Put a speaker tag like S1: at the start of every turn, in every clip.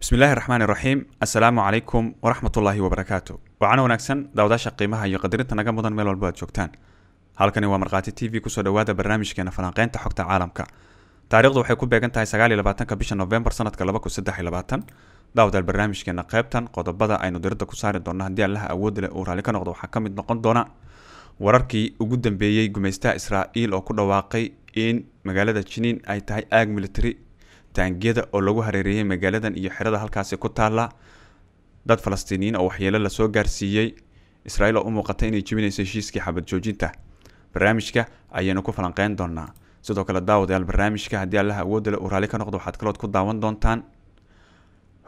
S1: bismi illaahi raxmaan iraxiim assalaamu calaykum waraxmatullaahi wabarakaatu wacan wanaagsan daawadaasha qiimaha iyo qadirinta naga mudan meel walbo aad joogtaan halkani waa markhaati t v kusoo dhowaada barnaamijkeena falanqeynta xogta caalamka taarikhdu waxay ku beegan tahay sagaal iyo labaatanka bisha novembar sanadka laba kun saddex iyo labaatan daawadaal barnaamijkeena qaybtan qodobada aynu diradda ku saari doonno haddii allaha awood leh uu raali ka noqdo waxaa ka mid noqon doona wararkii ugu dambeeyey gumaystaha israa'iil oo ku dhawaaqay in magaalada jiniin ay tahay aag militari taangiyada oo lagu hareereeyay magaaladan iyo xerada halkaasi ku taalla dad falastiiniyiin oo waxyeelo lasoo gaarsiiyey israel oo u muuqata inay jibinayso heshiiskii xabad joojinta barnaamijka ayaynu ku falanqeyn doonaa sidoo kale daawadayaal barnaamijka haddii allaha awoodale uu raalli ka noqdo waxaad kalood ku daawan doontaan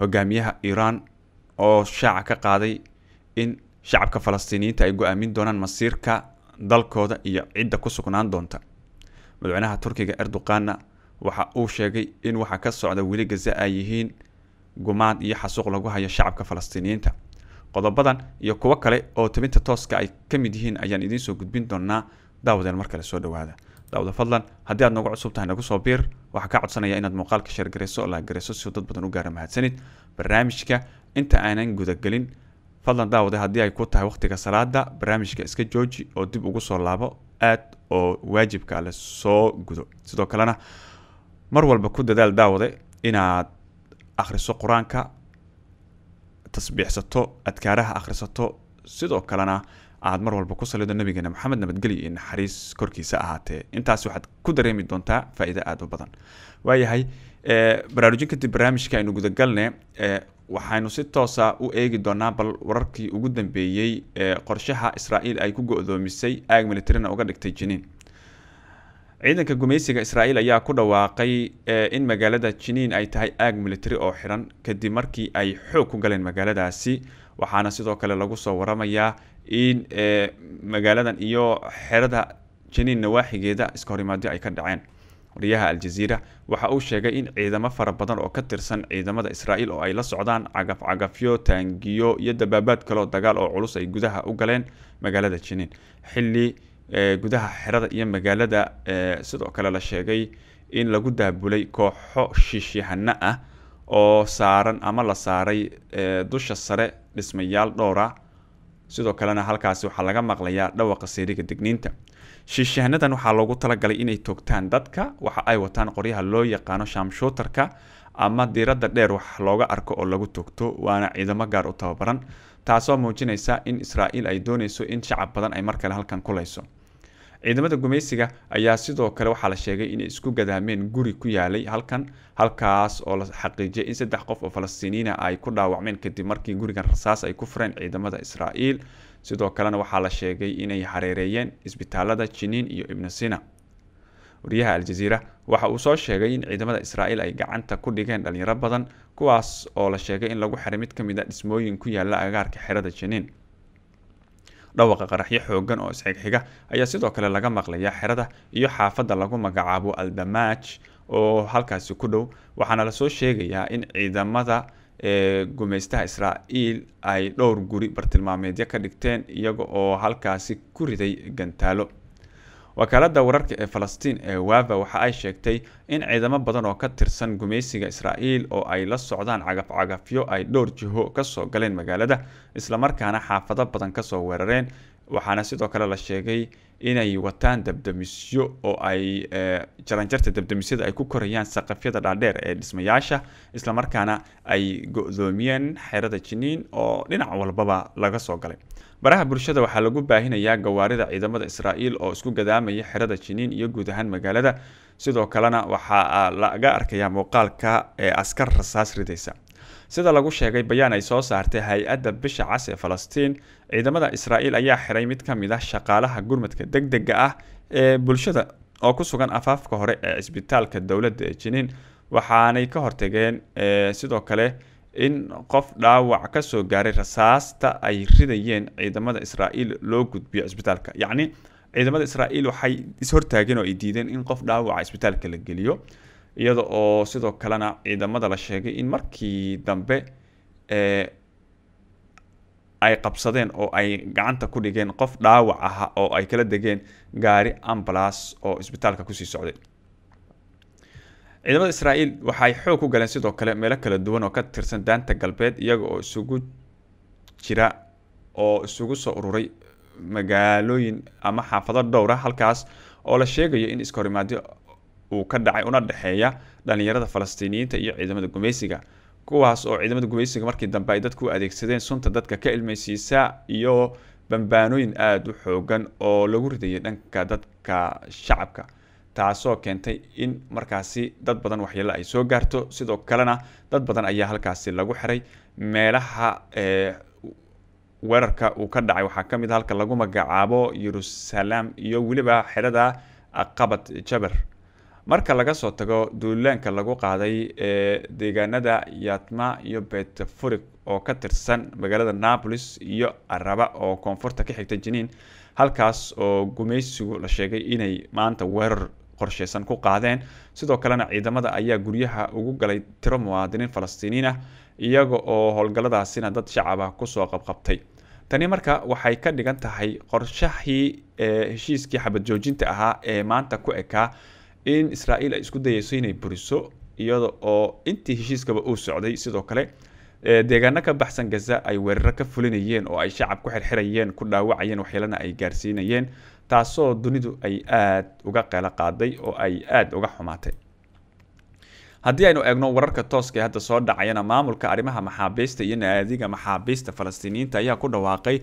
S1: hogaamiyaha iiraan oo shaaca ka qaaday in shacabka falastiiniyiinta ay go-aamin doonaan masiirka dalkooda iyo cidda ku sugnaan doonta madaxweynaha turkiga erdoqana waxa uu sheegay in waxa ka socda weli gaza ay yihiin gumaan iyo xasuuq lagu hayo shacabka falastiiniyiinta qodobadan iyo kuwo kale oo tabinta tooska ay ka mid yihiin ayaan idiin soo gudbin doonaa daawadeen mar kale soo dhawaada daawada fadlan haddii aad nooga cusub tahay nagu soo biir waxaa kaa codsanaya inaad muuqaalka sheergarayso lagarayso si dad badan u gaara mahadsanid barnaamijka inta aanan gudagelin fadlan daawade haddii ay ku tahay wakhtiga salaada barnaamijka iska jooji oo dib ugu soo laabo aad oo waajibka ale soo gudo sidoo kalena mar walba ku dadaal daawade inaad akhriso qur-aanka tasbiixsato adkaaraha akhrisato sidoo kalena aad mar walba ku salido nabigeena maxamed nabadgelyo iyo naxariis korkiisa ahaatee intaas waxaad ku dareemi doontaa faa aada u badan waayahay baraarujin kadib barnaamijka aynu gudagalne waxaynu si toosa ah u eegi doonaa bal wararkii ugu dambeeyey ee qorshaha israael ay ku go-doomisay aag militarina uga dhigtay jiniin ciidanka gumaysiga israa'iil ayaa ku dhawaaqay eh, in magaalada jiniin ay tahay aag militari oo xiran kadib markii ay xoog ku galeen magaaladaasi waxaana sidoo kale lagu soo waramayaa in eh, magaaladan iyo xerada jiniin nawaaxigeeda iska horimaadyo ay ka dhaceen wariyaha aljaziira waxa uu sheegay in ciidamo fara badan oo ka tirsan ciidamada israa'iil oo ay la socdaan cagafcagafyo taangiyo iyo dabaabaad kaleoo dagaal oo culus ay gudaha u galeen magaalada jiniin xili gudaha xerada iyo magaalada sidoo kale la sheegay in lagu daabulay kooxo shiishyahanno ah oo saaran ama la saaray dusha sare dhismayaal dhowra ah. sidoo kalena halkaasi waxaa laga maqlayaa dhawaqa seeriga digniinta shiishyahannadan waxaa loogu talagalay inay toogtaan dadka waxa ay wataan qoryaha loo yaqaano shaamshuutarka ama diiradda dheer wax looga arko oo lagu toogto waana ciidamo gaar u tababaran taasoo muujinaysa in israa'iil ay doonayso in shacab badan ay mar kale halkan kulayso ciidamada gumaysiga ayaa sidoo kale waxaa la sheegay inay isku gadaameen guri ku yaalay halkan halkaas oo la xaqiijiyay in saddex qof oo falastiiniina ay ku dhaawacmeen kadib markii gurigan rasaas ay ku fureen ciidamada israa'iil sidoo kalena waxaa la sheegay inay hareereeyeen isbitaalada jiniin iyo sina wariyaha al-jaziira waxa uu soo sheegay in ciidamada israa'iil ay gacanta ku dhigeen dhalinyaro badan kuwaas oo la sheegay in lagu xiray mid ka mid a ah dhismooyin ku yaala agaarka xerada jiniin dhawaqa qaraxyo xooggan oo isxigxiga ayaa sidoo kale laga maqlayaa xerada iyo xaafadda lagu magacaabo aldamaaj oo halkaasi ku dhow waxaana lasoo sheegayaa in ciidamada ee eh, gumaystaha israa'iil ay dhowr guri bartilmaameedyo ka dhigteen iyaga oo halkaasi ku riday gantaalo wakaaladda wararka ee falastiin ee wava waxa ay sheegtay in ciidamo badan oo ka tirsan gumaysiga israa'iil oo ay la socdaan cagafcagafyo ay dhowr jiho kasoo galeen magaalada isla markaana xaafado badan kasoo weerareen waxaana sidoo kale la sheegay inay wataan dabdamisyo oo ay eh, jaranjarta dabdamisyada ay ku korayaan saqafyada dhaadheer ee dhismayaasha islamarkaana ay go-doomiyeen xerada jiniin oo dhinac walbaba laga soo galay baraha bulshada waxaa lagu baahinayaa gawaarida ciidamada israa'iil oo isku gadaamaya xerada jiniin iyo guud ahaan magaalada sidoo kalena waxaa ah, laga arkayaa muuqaalka ee eh, askar rasaas ridaysa sida lagu sheegay bayaan ay soo saartay hay-adda bisha cas ee falastiin ciidamada israa'iil ayaa xiray mid ka mid ah shaqaalaha gurmadka deg dega ah ee bulshada oo ku sugan afaafka hore ee cisbitaalka dowladda ee jiniin waxaanay ka hortageen eh, sidoo kale in qof dhaawac ka soo gaaray rasaasta ay ridayeen ciidamada israa'iil loo gudbiyo cisbitaalka yacni ciidamada israa'iil waxay ishortaageen oo ay diideen in qof dhaawaca isbitaalka la geliyo iyada oo sidoo kalena ciidamada la sheegay in markii dambe ay qabsadeen oo ay gacanta ku dhigeen qof dhaawac aha oo ay kala degeen gaari ambalas oo isbitaalka kusii socday ciidamada israael waxaay xoog ku galeen sidoo kale meelo kala duwan oo ka tirsan daanta galbeed iyaga oo isugu jira oo isugu soo ururay magaalooyin ama xaafado dhowra ah, halkaas oo la sheegayo in iska horimaadyo uu ka dhacay una dhexeeya dhallinyarada falastiiniyiinta iyo ciidamada gumaysiga kuwaas oo ciidamada gumaysiga markii dambe ay dadku adeegsadeen sunta dadka ka ilmeysiisa iyo bambaanooyin aada u xoogan oo lagu ridayay dhanka dadka shacabka taasoo keentay in markaasi dad badan waxyeelo ay soo gaarto sidoo kalena dad badan ayaa halkaasi lagu xiray meelaha eh, weerarka uu ka dhacay waxaa ka mid ah halka lagu magacaabo yeruusalaam iyo weliba xerada qabad jaber marka laga soo tago duulaanka lagu qaaday ee deegaanada yatma iyo betfurig oo ka tirsan magaalada naabolis iyo araba oo koonfurta ka xigta jiniin halkaas oo gumaysigu la sheegay inay maanta weerar qorsheysan ku qaadeen sidoo kalena ciidamada ayaa guryaha ugu galay tiro muwaadiniin falastiiniin ah iyaga oo howlgalladaasina dad shacaba kusoo qabqabtay tani marka waxay ka dhigan tahay qorshahii ee heshiiskii xabad joojinta ahaa ee maanta ku ekaa in israaeil ay isku dayayso inay buriso iyada oo intii heshiiskaba uu socday sidoo kale deegaano ka baxsan gaza ay weeraro ka fulinayeen oo ay shacab ku xirxirayeen ku dhaawacayeen waxyeelana ay gaarsiinayeen taasoo dunidu ay aada uga qeelo qaaday oo ay aada uga xumaatay haddii aynu eegno wararka tooska ee hadda soo dhacayana maamulka arrimaha maxaabiista iyo naadiga maxaabiista falastiiniyiinta ayaa ku dhawaaqay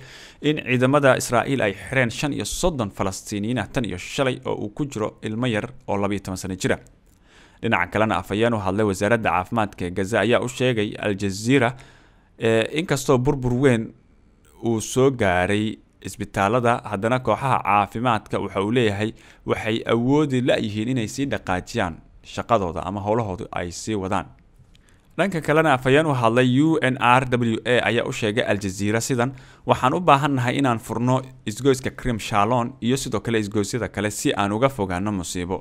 S1: in ciidamada israa'iil ay xireen shan iyo soddon falastiiniyiinah tan iyo shalay oo uu ku jiro ilmo yar oo labiyo toban sano jira dhinaca kalena afhayeen u hadlay wasaaradda caafimaadka ee gaza ayaa u sheegay al-jaziira eh, inkastoo burbur weyn uu soo gaaray isbitaalada haddana kooxaha caafimaadka waxa uu leeyahay waxay awoodi la-yihiin inay sii dhaqaajiyaan shaqadooda ama howlahoodu ay sii wadaan dhanka kalena afhayeen u hadlay u n r w a ayaa u sheegay aljaziira sidan waxaan u baahannahay inaan furno isgoyska krim shalon iyo sidoo kale isgoysyada kale si aan uga fogaano musiibo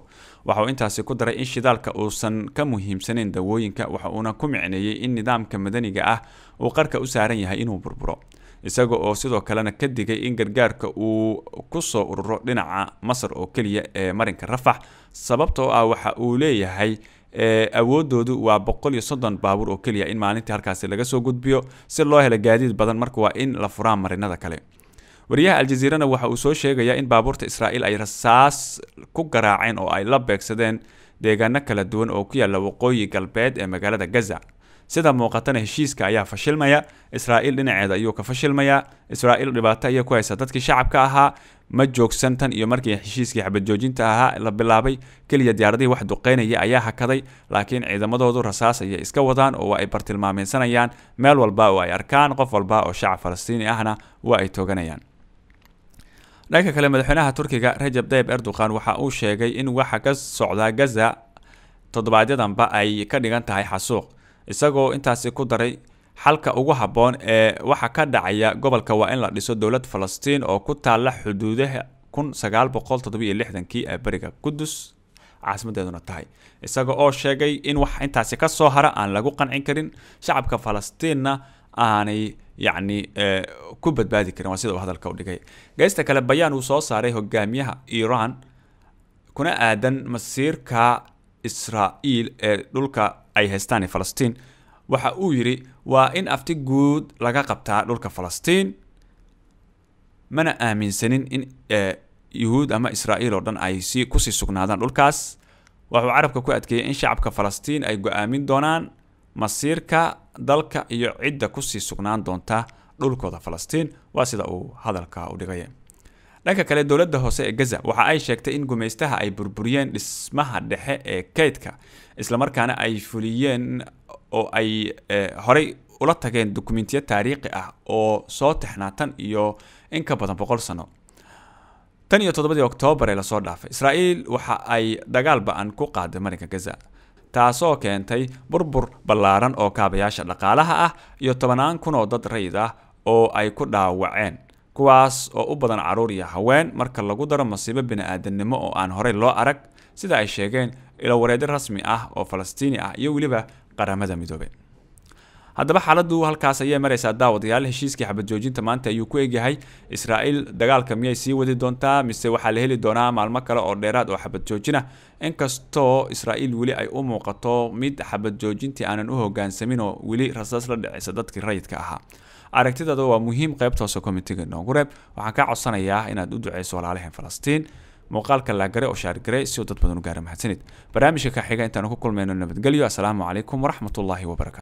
S1: waxauu intaasi ku daray in shidaalka uusan ka muhiimsanayn dawooyinka waxa uuna ku micneeyey in nidaamka madaniga ah uu qarka u saaran yahay inuu burburo isaga oo sidoo kalena ka digay in gargaarka uu ku soo ururo dhinaca masar oo keliya ee marinka rafax sababtoo ah waxa uu leeyahay awoodoodu waa boqol iyo soddon baabuur oo keliya in maalintii halkaasi laga soo gudbiyo si loo helo gaadiid badan marka waa in la furaa marinada kale wariyaha aljaziirana waxa uu soo sheegayaa in baabuurta israa'iil ay rasaas ku garaaceen oo ay la beegsadeen deegaano kala duwan oo ku yaalla waqooyi galbeed ee magaalada gaza sida muuqatana heshiiska ayaa fashilmaya israa'iil dhinaceeda ayuu ka fashilmayaa israa'iil dhibaato ayaa ku haysa dadkii shacabka ahaa ma joogsan tan iyo markii heshiiskii xabadjoojinta ahaa la bilaabay keliya diyaaradihii wax duqeynaya ayaa hakaday laakiin ciidamadoodu rasaas ayay iska wadaan oo waa ay bartilmaameynsanayaan meel walba oo ay arkaan qof walba oo shacab falastiini ahna waa ay tooganayaan dhanka kale madaxweynaha turkiga rajab tayib erdogan waxa uu sheegay in waxa ka socdaa gaza toddobaadyadamba ay ka dhigan tahay xasuuq isagoo intaasi ku daray xalka ugu habboon ee waxa ka dhacaya gobolka waa in la dhiso dowlad falastiin oo ku taalla xuduudaha kun sagaal boqol toddobiyo lixdankii ee beriga qudus caasimadeeduna tahay isaga oo sheegay in wax intaasi ka soo hara aan lagu qancin karin shacabka falastiinna aanay yacni eh, ku badbaadi karin waa sida uu hadalka u dhigay geesta kale bayaan uu soo saaray hogaamiyaha iran kuna aadan masiirka israa'iil ee dhulka ay haystaan falastiin waxa uu yidhi waa in afti guud laga qabtaa dhulka falastiin mana aaminsanin in eh, yuhuud ama israa'iil oo dhan ay si kusii sugnaadaan dhulkaas wuxuu carabka ku adkeeyey in shacabka falastiin ay go-aamin doonaan masiirka dalka iyo cidda kusii sugnaan doonta dhulkooda falastiin waa sida uu hadalka u dhigay dhanka kale dowladda hoose ee gaza waxa ay sheegtay in gumaystaha ay burburiyeen dhismaha dhexe ee kaydka islamarkaana ay fuliyeen oo ay eh, horay ula tageen dukumentiya taariikhi ah oo soo texnaa tan iyo in ka badan boqol sano tan iyo toddobadii oktoobar ee lasoo dhaafay israa'iil waxa ay dagaal ba-an ku qaaday marinka gaza taasoo keentay burbur ballaaran oo kaabayaasha dhaqaalaha ah iyo tobanaan kun oo dad rayid ah oo ay ku dhaawaceen kuwaas oo u badan carruur iyo haween marka lagu daro masiibo bini-aadannimo oo aan horey loo arag sida ay sheegeen ilowareedyo rasmi ah oo falastiini ah iyo weliba qaramada midoobe haddaba xaaladdu halkaas ayay maraysaa daawadayaal heshiiskii xabad joojinta maanta ayuu ku egyahay israa'iil dagaalka miyay sii wadi doontaa mise waxaa la heli doonaa maalmo kale oo dheeraad oo xabad joojinah inkastoo israa'iil weli ay u muuqato mid xabad joojintii aanan u hoggaansamin oo weli rasaas la dhicisa dadkii rayidka ahaa aragtidada waa muhiim qaybta hoose komitiga noogu reeb waxaan kaa codsanayaa inaad u duceyso walaalaheen falastiin muuqaalka laagare oo shaargarey si uu dad badan u gaara mahadsanid barnaamijka kaxiga intaanu ku kulmayno nabadgelyo assalaamu calaykum waraxmatullaahi wabarakatu